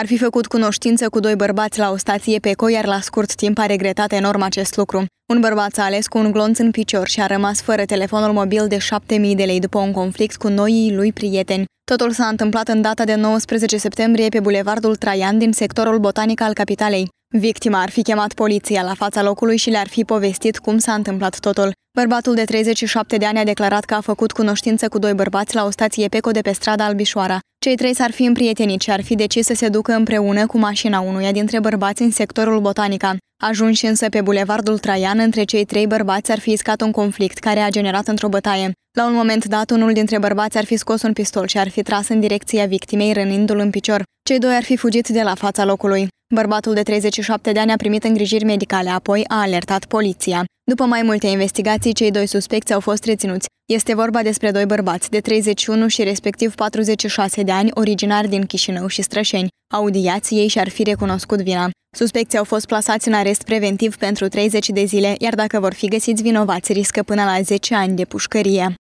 Ar fi făcut cunoștință cu doi bărbați la o stație pe coi, iar la scurt timp a regretat enorm acest lucru. Un bărbat s-a ales cu un glonț în picior și a rămas fără telefonul mobil de 7.000 de lei după un conflict cu noii lui prieteni. Totul s-a întâmplat în data de 19 septembrie pe bulevardul Traian din sectorul botanic al capitalei. Victima ar fi chemat poliția la fața locului și le-ar fi povestit cum s-a întâmplat totul. Bărbatul de 37 de ani a declarat că a făcut cunoștință cu doi bărbați la o stație PECO de pe strada Albișoara. Cei trei s-ar fi împrietenit și ar fi decis să se ducă împreună cu mașina unuia dintre bărbați în sectorul Botanica. Ajunși însă pe bulevardul Traian, între cei trei bărbați ar fi iscat un conflict care a generat într-o bătaie. La un moment dat, unul dintre bărbați ar fi scos un pistol și ar fi tras în direcția victimei, rănindu-l în picior. Cei doi ar fi fugit de la fața locului. Bărbatul de 37 de ani a primit îngrijiri medicale, apoi a alertat poliția. După mai multe investigații, cei doi suspecți au fost reținuți. Este vorba despre doi bărbați de 31 și respectiv 46 de ani, originari din Chișinău și Strășeni. Audiați ei și-ar fi recunoscut vina. Suspecții au fost plasați în arest preventiv pentru 30 de zile, iar dacă vor fi găsiți vinovați, riscă până la 10 ani de pușcărie.